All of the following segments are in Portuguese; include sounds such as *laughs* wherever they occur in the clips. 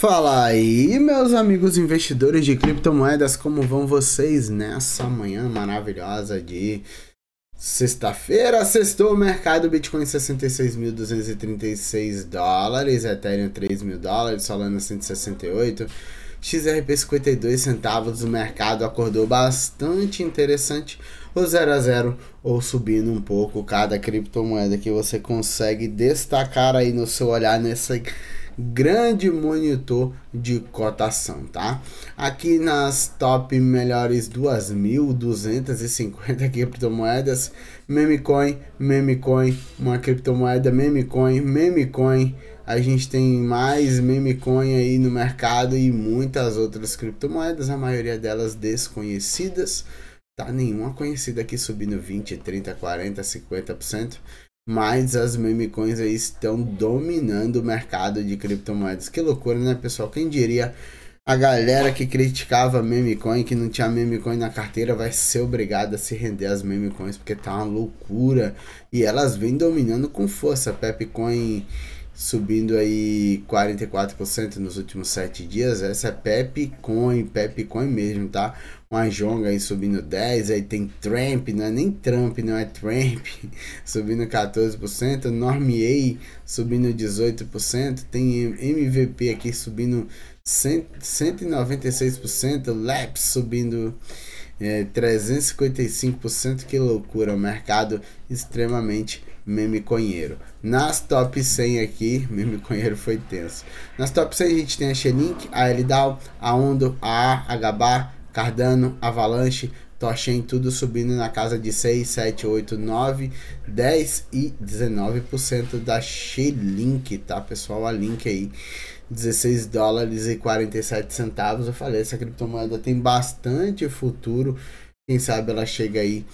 Fala aí, meus amigos investidores de criptomoedas, como vão vocês nessa manhã maravilhosa de sexta-feira? Sextou o mercado Bitcoin 66.236 dólares, Ethereum 3 mil dólares, Solana 168, XRP 52 centavos. O mercado acordou bastante interessante, ou 0 a 0 ou subindo um pouco cada criptomoeda que você consegue destacar aí no seu olhar nessa grande monitor de cotação, tá? Aqui nas top melhores 2.250 *laughs* criptomoedas, memecoin, memecoin, uma criptomoeda memecoin, memecoin, a gente tem mais memecoin aí no mercado e muitas outras criptomoedas, a maioria delas desconhecidas. Tá nenhuma conhecida aqui subindo 20, 30, 40, 50% mas as meme coins aí estão dominando o mercado de criptomoedas. Que loucura, né, pessoal? Quem diria? A galera que criticava meme coin, que não tinha meme coin na carteira, vai ser obrigada a se render às meme coins, porque tá uma loucura. E elas vêm dominando com força. Pepcoin subindo aí 44% nos últimos 7 dias. Essa é Pepcoin, Pepcoin mesmo, tá? uma jonga aí subindo 10, aí tem Tramp, não é nem Trump, não é Tramp, *laughs* subindo 14%, Normier subindo 18%, tem MVP aqui subindo 100, 196%, Laps subindo é, 355%, que loucura, o mercado extremamente meme conheiro. Nas top 100 aqui, *laughs* meme conheiro foi tenso. Nas top 100 a gente tem a Xenink, a Eldal, a Ondo, a A, a Gabá, Cardano, Avalanche, Tochen, tudo subindo na casa de 6, 7, 8, 9, 10 e 19% da Xlink, tá pessoal? A Link aí, 16 dólares e 47 centavos. Eu falei, essa criptomoeda tem bastante futuro. Quem sabe ela chega aí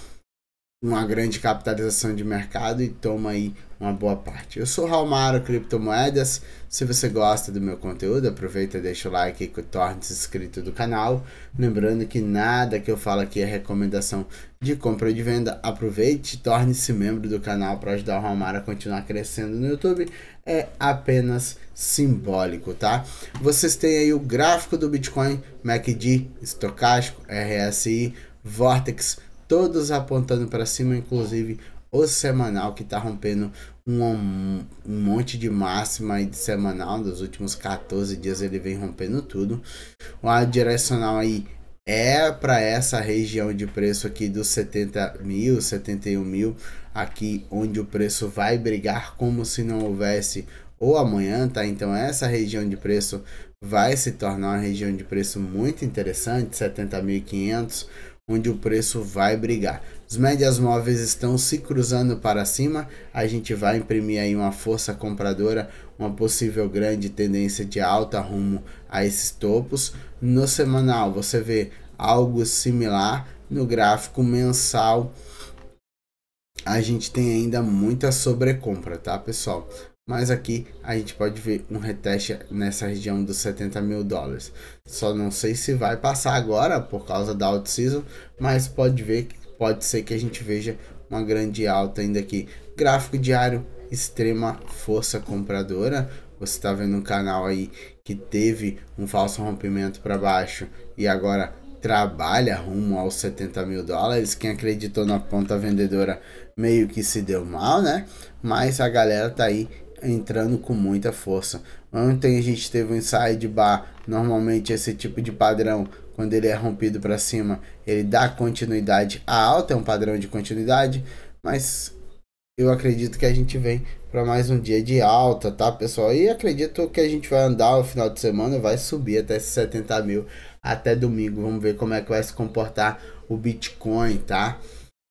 uma grande capitalização de mercado e toma aí uma boa parte. Eu sou Raul Mara, Criptomoedas. Se você gosta do meu conteúdo, aproveita e deixa o like e torne-se inscrito do canal. Lembrando que nada que eu falo aqui é recomendação de compra ou de venda. Aproveite e torne-se membro do canal para ajudar o Raul Mara a continuar crescendo no YouTube. É apenas simbólico, tá? Vocês têm aí o gráfico do Bitcoin, MACD, Estocástico, RSI, Vortex, todos apontando para cima, inclusive o semanal que está rompendo um, um, monte de máxima aí de semanal. Nos últimos 14 dias ele vem rompendo tudo. O direcional aí é para essa região de preço aqui dos 70 mil, 71 mil, aqui onde o preço vai brigar como se não houvesse ou amanhã, tá? Então essa região de preço vai se tornar uma região de preço muito interessante, 70.500 onde o preço vai brigar. Os médias móveis estão se cruzando para cima, a gente vai imprimir aí uma força compradora, uma possível grande tendência de alta rumo a esses topos. No semanal você vê algo similar, no gráfico mensal a gente tem ainda muita sobrecompra, tá pessoal? Mas aqui a gente pode ver um reteste nessa região dos 70 mil dólares. Só não sei se vai passar agora por causa da out season, mas pode ver pode ser que a gente veja uma grande alta ainda aqui. Gráfico diário, extrema força compradora. Você está vendo um canal aí que teve um falso rompimento para baixo e agora trabalha rumo aos 70 mil dólares. Quem acreditou na ponta vendedora meio que se deu mal, né? Mas a galera tá aí entrando com muita força. Ontem a gente teve um inside bar, normalmente esse tipo de padrão, quando ele é rompido para cima, ele dá continuidade. à alta é um padrão de continuidade, mas eu acredito que a gente vem para mais um dia de alta, tá, pessoal? E acredito que a gente vai andar o final de semana, vai subir até 70 mil até domingo. Vamos ver como é que vai se comportar o Bitcoin, tá?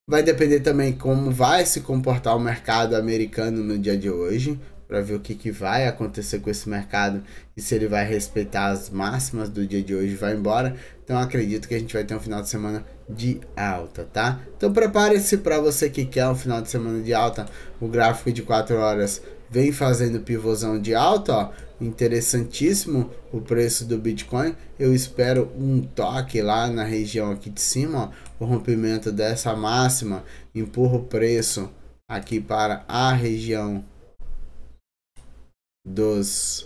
Vai depender também como vai se comportar o mercado americano no dia de hoje para ver o que, que vai acontecer com esse mercado e se ele vai respeitar as máximas do dia de hoje vai embora. Então acredito que a gente vai ter um final de semana de alta, tá? Então prepare-se para você que quer um final de semana de alta. O gráfico de 4 horas vem fazendo pivôzão de alta, ó. Interessantíssimo o preço do Bitcoin. Eu espero um toque lá na região aqui de cima, ó. O rompimento dessa máxima empurra o preço aqui para a região dos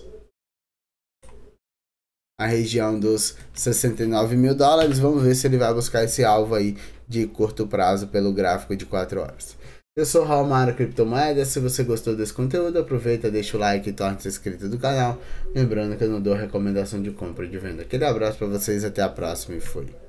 a região dos 69 mil dólares. Vamos ver se ele vai buscar esse alvo aí de curto prazo pelo gráfico de 4 horas. Eu sou o Raul Criptomoedas. Se você gostou desse conteúdo, aproveita, deixa o like e torne-se inscrito do canal. Lembrando que eu não dou recomendação de compra e de venda. Aquele abraço para vocês, até a próxima e fui.